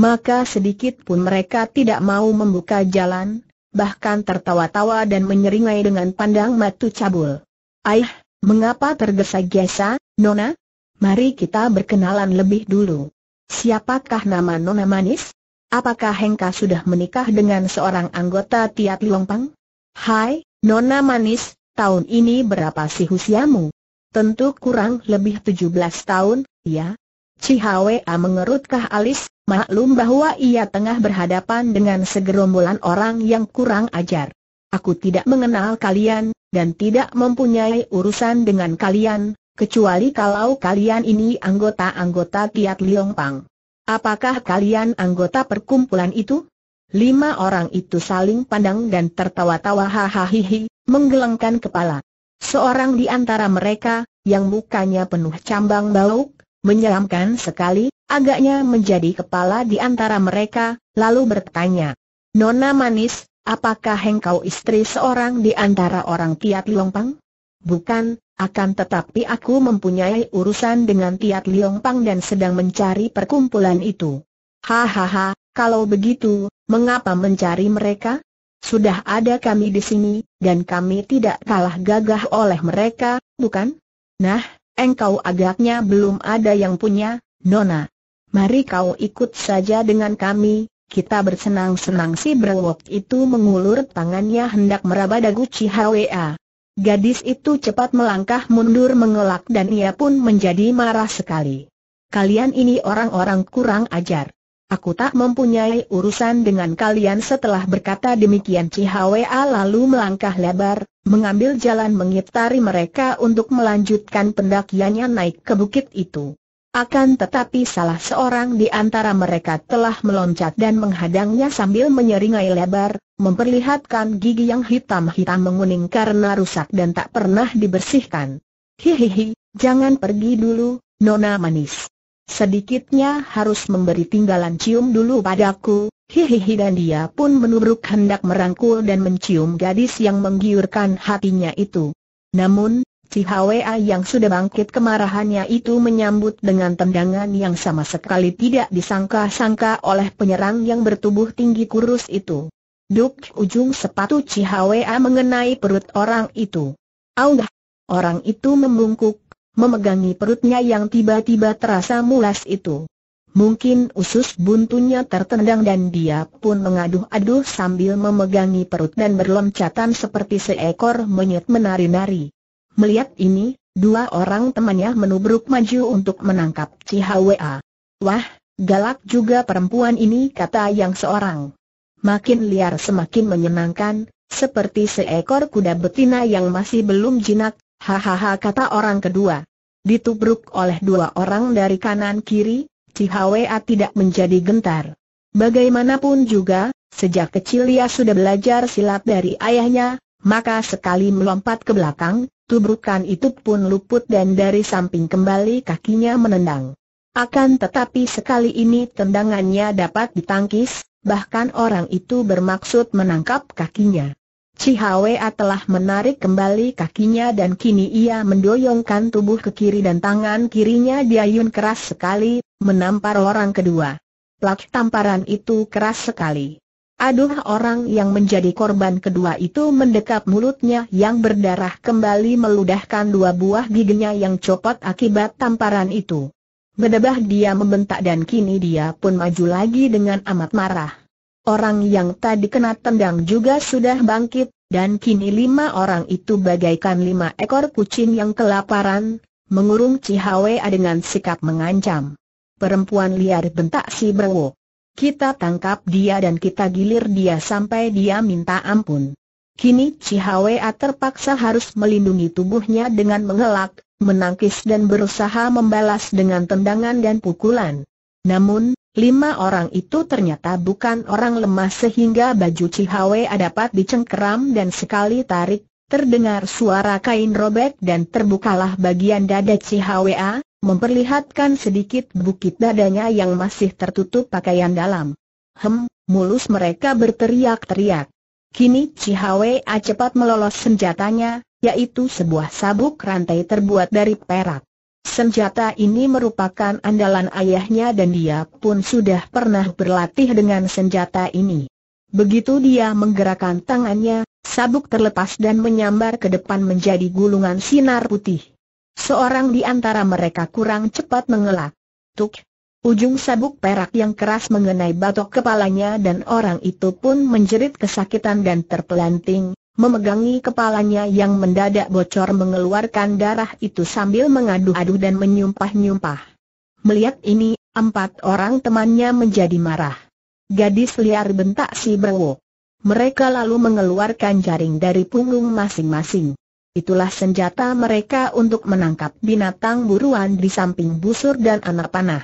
Maka sedikit pun mereka tidak mau membuka jalan, bahkan tertawa-tawa dan menyeringai dengan pandang matu cabul. Aih, mengapa tergesa-gesa, Nona? Mari kita berkenalan lebih dulu. Siapakah nama Nona Manis? Apakah Hengka sudah menikah dengan seorang anggota Tiat Longpang? Hai, Nona Manis, tahun ini berapa sih usiamu? Tentu kurang lebih 17 tahun, ya? Cihawea mengerutkah alis, Maklum bahwa ia tengah berhadapan dengan segerombolan orang yang kurang ajar. Aku tidak mengenal kalian, dan tidak mempunyai urusan dengan kalian, kecuali kalau kalian ini anggota-anggota tiat Liong Pang. Apakah kalian anggota perkumpulan itu? Lima orang itu saling pandang dan tertawa-tawa hahaha, menggelengkan kepala. Seorang di antara mereka, yang mukanya penuh cambang bau, menyeramkan sekali, agaknya menjadi kepala di antara mereka, lalu bertanya, Nona Manis, apakah engkau istri seorang di antara orang Tiat Liongpang? Bukan, akan tetapi aku mempunyai urusan dengan Tiat Liongpang dan sedang mencari perkumpulan itu. Hahaha, kalau begitu, mengapa mencari mereka? Sudah ada kami di sini, dan kami tidak kalah gagah oleh mereka, bukan? Nah, Engkau agaknya belum ada yang punya, Nona. Mari kau ikut saja dengan kami, kita bersenang-senang si berwok itu mengulur tangannya hendak meraba dagu Cihwa. Gadis itu cepat melangkah mundur mengelak dan ia pun menjadi marah sekali. Kalian ini orang-orang kurang ajar. Aku tak mempunyai urusan dengan kalian setelah berkata demikian Cihwa lalu melangkah lebar, mengambil jalan mengitari mereka untuk melanjutkan pendakiannya naik ke bukit itu. Akan tetapi salah seorang di antara mereka telah meloncat dan menghadangnya sambil menyeringai lebar, memperlihatkan gigi yang hitam-hitam menguning karena rusak dan tak pernah dibersihkan. Hihihi, jangan pergi dulu, Nona Manis. Sedikitnya harus memberi tinggalan cium dulu padaku, hihihi dan dia pun menurut hendak merangkul dan mencium gadis yang menggiurkan hatinya itu. Namun, si yang sudah bangkit kemarahannya itu menyambut dengan tendangan yang sama sekali tidak disangka-sangka oleh penyerang yang bertubuh tinggi kurus itu. Duk ujung sepatu Cihwa mengenai perut orang itu. Aunggah! Orang itu membungkuk, memegangi perutnya yang tiba-tiba terasa mulas itu. Mungkin usus buntunya tertendang dan dia pun mengaduh-aduh sambil memegangi perut dan berloncatan seperti seekor monyet menari-nari. Melihat ini, dua orang temannya menubruk maju untuk menangkap Cihwa. Wah, galak juga perempuan ini kata yang seorang. Makin liar semakin menyenangkan, seperti seekor kuda betina yang masih belum jinak, Hahaha kata orang kedua. Ditubruk oleh dua orang dari kanan kiri, Cihawa tidak menjadi gentar. Bagaimanapun juga, sejak kecil ia sudah belajar silat dari ayahnya, maka sekali melompat ke belakang, tubrukan itu pun luput dan dari samping kembali kakinya menendang. Akan tetapi sekali ini tendangannya dapat ditangkis, bahkan orang itu bermaksud menangkap kakinya. Cihawea telah menarik kembali kakinya dan kini ia mendoyongkan tubuh ke kiri dan tangan kirinya diayun keras sekali, menampar orang kedua. Plak tamparan itu keras sekali. Aduh orang yang menjadi korban kedua itu mendekap mulutnya yang berdarah kembali meludahkan dua buah giginya yang copot akibat tamparan itu. Bedebah dia membentak dan kini dia pun maju lagi dengan amat marah. Orang yang tadi kena tendang juga sudah bangkit, dan kini lima orang itu bagaikan lima ekor kucing yang kelaparan, mengurung Cihawea dengan sikap mengancam. Perempuan liar bentak si Brewo. Kita tangkap dia dan kita gilir dia sampai dia minta ampun. Kini Cihawea terpaksa harus melindungi tubuhnya dengan mengelak, menangkis dan berusaha membalas dengan tendangan dan pukulan. Namun, lima orang itu ternyata bukan orang lemah sehingga baju Cihawe dapat dicengkeram dan sekali tarik, terdengar suara kain robek dan terbukalah bagian dada Cihawe, memperlihatkan sedikit bukit dadanya yang masih tertutup pakaian dalam. Hem, mulus mereka berteriak-teriak. Kini Cihawe cepat melolos senjatanya, yaitu sebuah sabuk rantai terbuat dari perak. Senjata ini merupakan andalan ayahnya dan dia pun sudah pernah berlatih dengan senjata ini. Begitu dia menggerakkan tangannya, sabuk terlepas dan menyambar ke depan menjadi gulungan sinar putih. Seorang di antara mereka kurang cepat mengelak. Tuk! Ujung sabuk perak yang keras mengenai batok kepalanya dan orang itu pun menjerit kesakitan dan terpelanting, memegangi kepalanya yang mendadak bocor mengeluarkan darah itu sambil mengadu-adu dan menyumpah-nyumpah. Melihat ini, empat orang temannya menjadi marah. Gadis liar bentak si Brewo. Mereka lalu mengeluarkan jaring dari punggung masing-masing. Itulah senjata mereka untuk menangkap binatang buruan di samping busur dan anak panah.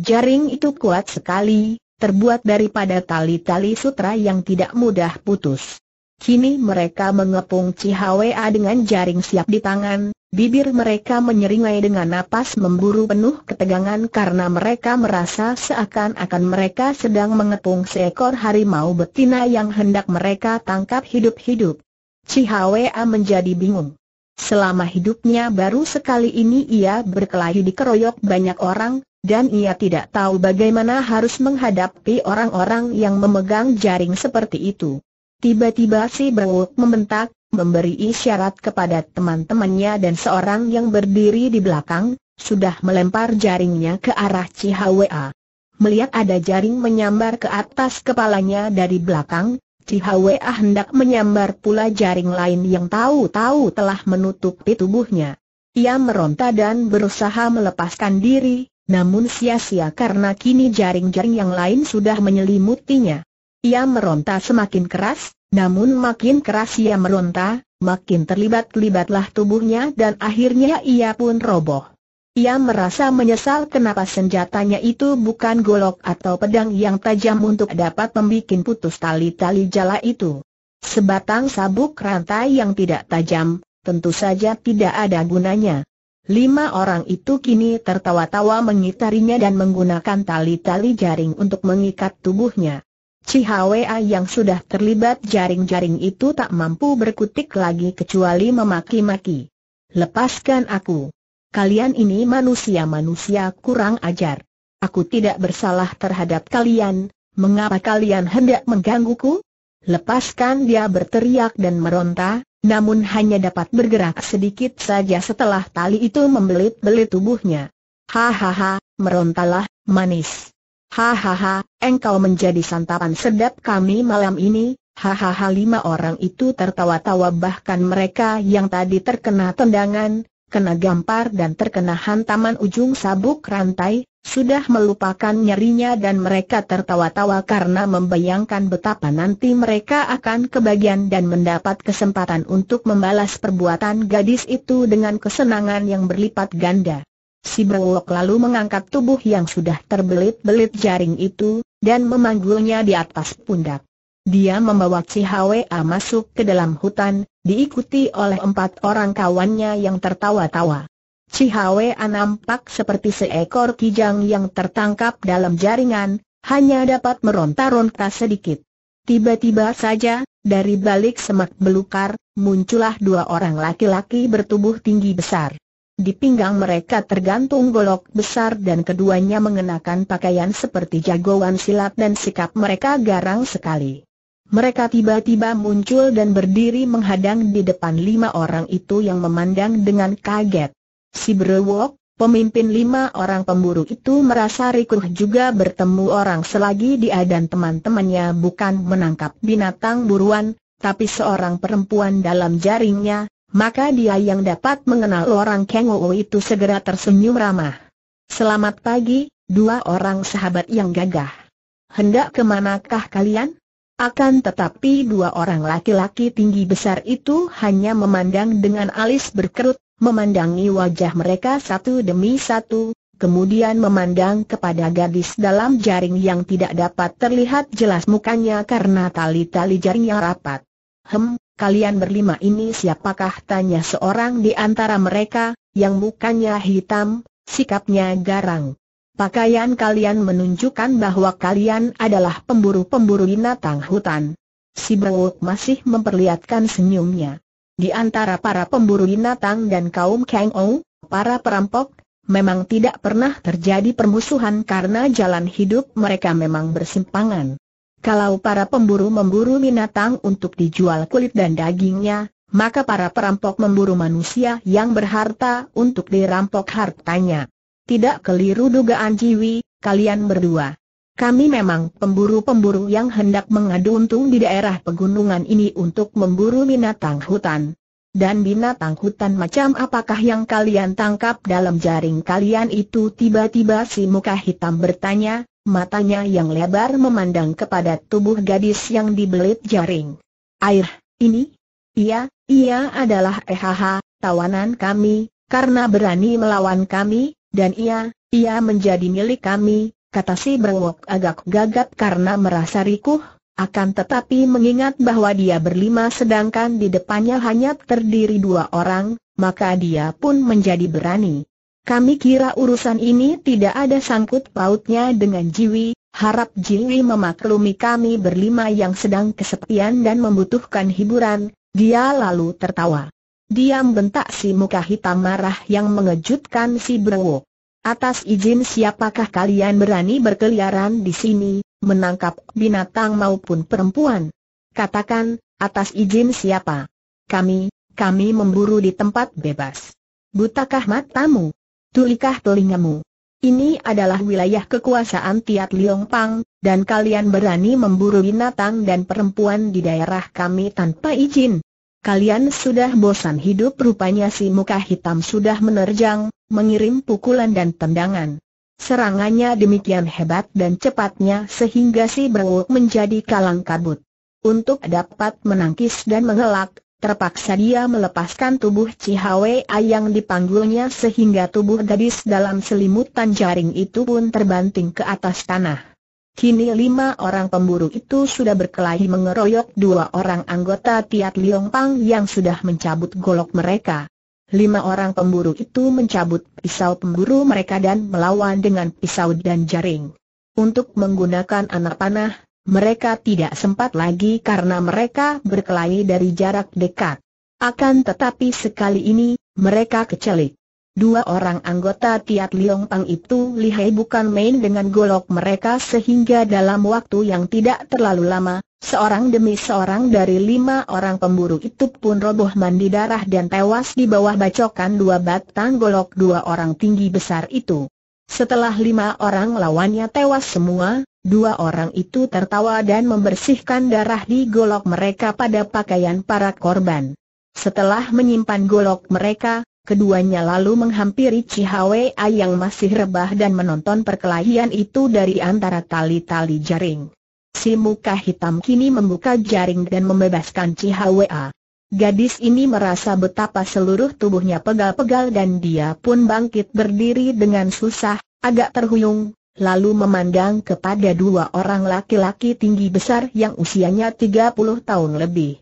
Jaring itu kuat sekali, terbuat daripada tali-tali sutra yang tidak mudah putus. Kini mereka mengepung Cihwa dengan jaring siap di tangan, bibir mereka menyeringai dengan napas memburu penuh ketegangan karena mereka merasa seakan-akan mereka sedang mengepung seekor harimau betina yang hendak mereka tangkap hidup-hidup. Cihwa menjadi bingung. Selama hidupnya baru sekali ini ia berkelahi dikeroyok banyak orang, dan ia tidak tahu bagaimana harus menghadapi orang-orang yang memegang jaring seperti itu. Tiba-tiba si Benguk membentak, memberi isyarat kepada teman-temannya dan seorang yang berdiri di belakang, sudah melempar jaringnya ke arah Cihwa. Melihat ada jaring menyambar ke atas kepalanya dari belakang, Cihwa hendak menyambar pula jaring lain yang tahu-tahu telah menutupi tubuhnya. Ia meronta dan berusaha melepaskan diri, namun sia-sia karena kini jaring-jaring yang lain sudah menyelimutinya. Ia meronta semakin keras, namun makin keras ia meronta, makin terlibat-libatlah tubuhnya dan akhirnya ia pun roboh. Ia merasa menyesal kenapa senjatanya itu bukan golok atau pedang yang tajam untuk dapat membuat putus tali-tali jala itu. Sebatang sabuk rantai yang tidak tajam, tentu saja tidak ada gunanya. Lima orang itu kini tertawa-tawa mengitarinya dan menggunakan tali-tali jaring untuk mengikat tubuhnya. Cihwa yang sudah terlibat jaring-jaring itu tak mampu berkutik lagi kecuali memaki-maki. Lepaskan aku. Kalian ini manusia-manusia kurang ajar. Aku tidak bersalah terhadap kalian, mengapa kalian hendak menggangguku? Lepaskan dia berteriak dan meronta, namun hanya dapat bergerak sedikit saja setelah tali itu membelit-belit tubuhnya. Hahaha, merontalah, manis. Hahaha, engkau menjadi santapan sedap kami malam ini, hahaha lima orang itu tertawa-tawa bahkan mereka yang tadi terkena tendangan, kena gampar dan terkena hantaman ujung sabuk rantai, sudah melupakan nyerinya dan mereka tertawa-tawa karena membayangkan betapa nanti mereka akan kebagian dan mendapat kesempatan untuk membalas perbuatan gadis itu dengan kesenangan yang berlipat ganda. Si Bowok lalu mengangkat tubuh yang sudah terbelit-belit jaring itu, dan memanggulnya di atas pundak. Dia membawa si Hwa masuk ke dalam hutan, diikuti oleh empat orang kawannya yang tertawa-tawa. A nampak seperti seekor kijang yang tertangkap dalam jaringan, hanya dapat meronta-ronta sedikit. Tiba-tiba saja, dari balik semak belukar, muncullah dua orang laki-laki bertubuh tinggi besar. Di pinggang mereka tergantung golok besar dan keduanya mengenakan pakaian seperti jagoan silat dan sikap mereka garang sekali. Mereka tiba-tiba muncul dan berdiri menghadang di depan lima orang itu yang memandang dengan kaget. Si Brewok, pemimpin lima orang pemburu itu merasa rikuh juga bertemu orang selagi dia dan teman-temannya bukan menangkap binatang buruan, tapi seorang perempuan dalam jaringnya, maka dia yang dapat mengenal orang Kengou itu segera tersenyum ramah. Selamat pagi, dua orang sahabat yang gagah. Hendak kemanakah kalian? Akan tetapi dua orang laki-laki tinggi besar itu hanya memandang dengan alis berkerut, memandangi wajah mereka satu demi satu, kemudian memandang kepada gadis dalam jaring yang tidak dapat terlihat jelas mukanya karena tali-tali jaringnya rapat. Hem, kalian berlima ini siapakah tanya seorang di antara mereka, yang mukanya hitam, sikapnya garang. Pakaian kalian menunjukkan bahwa kalian adalah pemburu-pemburu binatang hutan. Si Brewok masih memperlihatkan senyumnya. Di antara para pemburu binatang dan kaum Kang Ou, para perampok, memang tidak pernah terjadi permusuhan karena jalan hidup mereka memang bersimpangan. Kalau para pemburu memburu binatang untuk dijual kulit dan dagingnya, maka para perampok memburu manusia yang berharta untuk dirampok hartanya. Tidak keliru dugaan Jiwi, kalian berdua. Kami memang pemburu-pemburu yang hendak mengadu untung di daerah pegunungan ini untuk memburu binatang hutan. Dan binatang hutan macam apakah yang kalian tangkap dalam jaring kalian itu tiba-tiba si muka hitam bertanya, matanya yang lebar memandang kepada tubuh gadis yang dibelit jaring. Air, ini? Iya, ia adalah EHH, tawanan kami, karena berani melawan kami, dan ia, ia menjadi milik kami, kata si berwok agak gagap karena merasa rikuh, akan tetapi mengingat bahwa dia berlima sedangkan di depannya hanya terdiri dua orang, maka dia pun menjadi berani. Kami kira urusan ini tidak ada sangkut pautnya dengan Jiwi, harap Jiwi memaklumi kami berlima yang sedang kesepian dan membutuhkan hiburan, dia lalu tertawa. Diam bentak si muka hitam marah yang mengejutkan si Brewo. Atas izin siapakah kalian berani berkeliaran di sini, menangkap binatang maupun perempuan? Katakan, atas izin siapa? Kami, kami memburu di tempat bebas. Butakah matamu? tulikah telingamu. Ini adalah wilayah kekuasaan Tiat Liong Pang, dan kalian berani memburu binatang dan perempuan di daerah kami tanpa izin. Kalian sudah bosan hidup rupanya si muka hitam sudah menerjang, mengirim pukulan dan tendangan. Serangannya demikian hebat dan cepatnya sehingga si berwuk menjadi kalang kabut. Untuk dapat menangkis dan mengelak, Terpaksa dia melepaskan tubuh Cihawe yang dipanggulnya sehingga tubuh gadis dalam selimutan jaring itu pun terbanting ke atas tanah. Kini lima orang pemburu itu sudah berkelahi mengeroyok dua orang anggota Tiat Liong Pang yang sudah mencabut golok mereka. Lima orang pemburu itu mencabut pisau pemburu mereka dan melawan dengan pisau dan jaring. Untuk menggunakan anak panah, mereka tidak sempat lagi karena mereka berkelahi dari jarak dekat. Akan tetapi sekali ini, mereka kecelik. Dua orang anggota Tiat Liong Pang itu lihai bukan main dengan golok mereka sehingga dalam waktu yang tidak terlalu lama, seorang demi seorang dari lima orang pemburu itu pun roboh mandi darah dan tewas di bawah bacokan dua batang golok dua orang tinggi besar itu. Setelah lima orang lawannya tewas semua, Dua orang itu tertawa dan membersihkan darah di golok mereka pada pakaian para korban. Setelah menyimpan golok mereka, keduanya lalu menghampiri Cihwe yang masih rebah dan menonton perkelahian itu dari antara tali-tali jaring. Si muka hitam kini membuka jaring dan membebaskan Cihwe. Gadis ini merasa betapa seluruh tubuhnya pegal-pegal dan dia pun bangkit berdiri dengan susah, agak terhuyung, lalu memandang kepada dua orang laki-laki tinggi besar yang usianya 30 tahun lebih.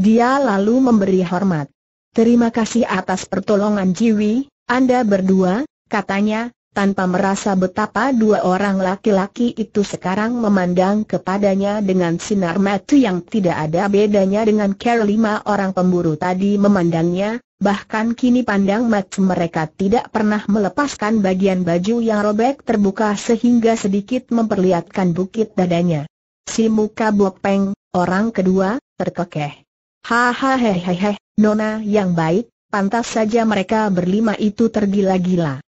Dia lalu memberi hormat. Terima kasih atas pertolongan Jiwi, Anda berdua, katanya, tanpa merasa betapa dua orang laki-laki itu sekarang memandang kepadanya dengan sinar mata yang tidak ada bedanya dengan care lima orang pemburu tadi memandangnya, bahkan kini pandang mata mereka tidak pernah melepaskan bagian baju yang robek terbuka sehingga sedikit memperlihatkan bukit dadanya. Si muka bopeng, orang kedua, terkekeh. Hahaha, nona yang baik, pantas saja mereka berlima itu tergila-gila.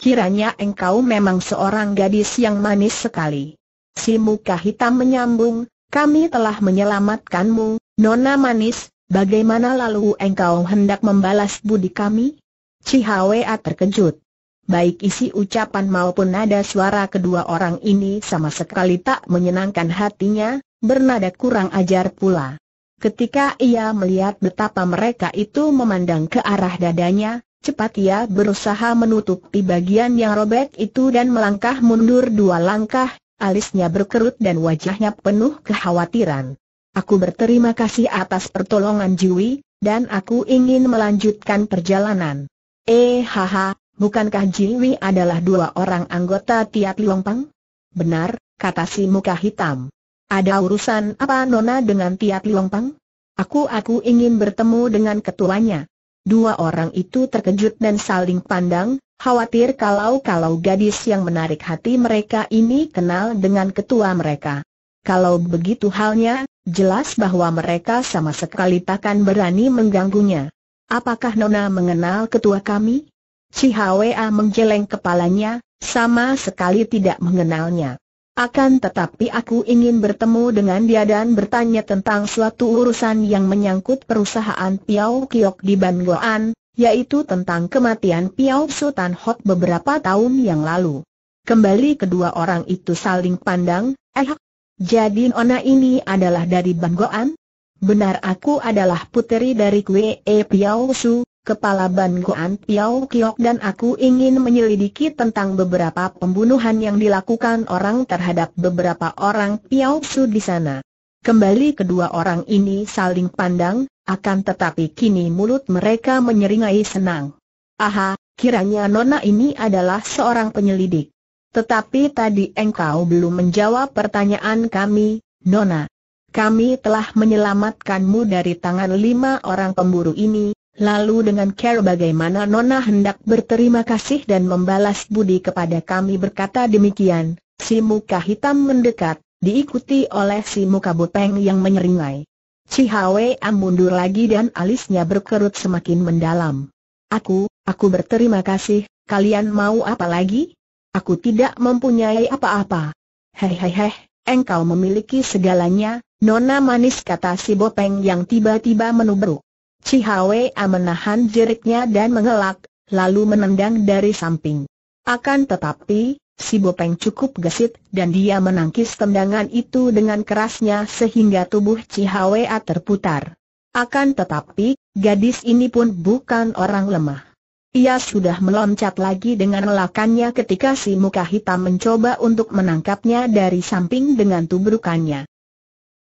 Kiranya engkau memang seorang gadis yang manis sekali. Si muka hitam menyambung, kami telah menyelamatkanmu, nona manis, Bagaimana lalu engkau hendak membalas budi kami? Cihawea terkejut. Baik isi ucapan maupun nada suara kedua orang ini sama sekali tak menyenangkan hatinya, bernada kurang ajar pula. Ketika ia melihat betapa mereka itu memandang ke arah dadanya, cepat ia berusaha menutupi bagian yang robek itu dan melangkah mundur dua langkah, alisnya berkerut dan wajahnya penuh kekhawatiran. Aku berterima kasih atas pertolongan Jui, dan aku ingin melanjutkan perjalanan. Eh haha, bukankah Jui adalah dua orang anggota Tiat Liongpang? Benar, kata si muka hitam. Ada urusan apa Nona dengan Tiat Liongpang? Aku aku ingin bertemu dengan ketuanya. Dua orang itu terkejut dan saling pandang, khawatir kalau-kalau gadis yang menarik hati mereka ini kenal dengan ketua mereka. Kalau begitu halnya, Jelas bahwa mereka sama sekali takkan berani mengganggunya. Apakah Nona mengenal ketua kami? Cihwa menggeleng kepalanya, sama sekali tidak mengenalnya. Akan tetapi aku ingin bertemu dengan dia dan bertanya tentang suatu urusan yang menyangkut perusahaan Piao Kiok di Bangoan, yaitu tentang kematian Piao Sultan Hot beberapa tahun yang lalu. Kembali kedua orang itu saling pandang, eh jadi Nona ini adalah dari Banggoan? Benar aku adalah puteri dari Kwe E Piao Su, kepala Banggoan Piao Kiok dan aku ingin menyelidiki tentang beberapa pembunuhan yang dilakukan orang terhadap beberapa orang Piao Su di sana. Kembali kedua orang ini saling pandang, akan tetapi kini mulut mereka menyeringai senang. Aha, kiranya Nona ini adalah seorang penyelidik. Tetapi tadi engkau belum menjawab pertanyaan kami, Nona. Kami telah menyelamatkanmu dari tangan lima orang pemburu ini, lalu dengan care bagaimana Nona hendak berterima kasih dan membalas budi kepada kami berkata demikian, si muka hitam mendekat, diikuti oleh si muka bopeng yang menyeringai. Cihawe mundur lagi dan alisnya berkerut semakin mendalam. Aku, aku berterima kasih, kalian mau apa lagi? Aku tidak mempunyai apa-apa. Hehehe, engkau memiliki segalanya, nona manis kata si Bopeng yang tiba-tiba menubruk. Cihawea menahan jeriknya dan mengelak, lalu menendang dari samping. Akan tetapi, si Bopeng cukup gesit dan dia menangkis tendangan itu dengan kerasnya sehingga tubuh Cihawea terputar. Akan tetapi, gadis ini pun bukan orang lemah. Ia sudah meloncat lagi dengan lelakannya ketika si muka hitam mencoba untuk menangkapnya dari samping dengan tubrukannya.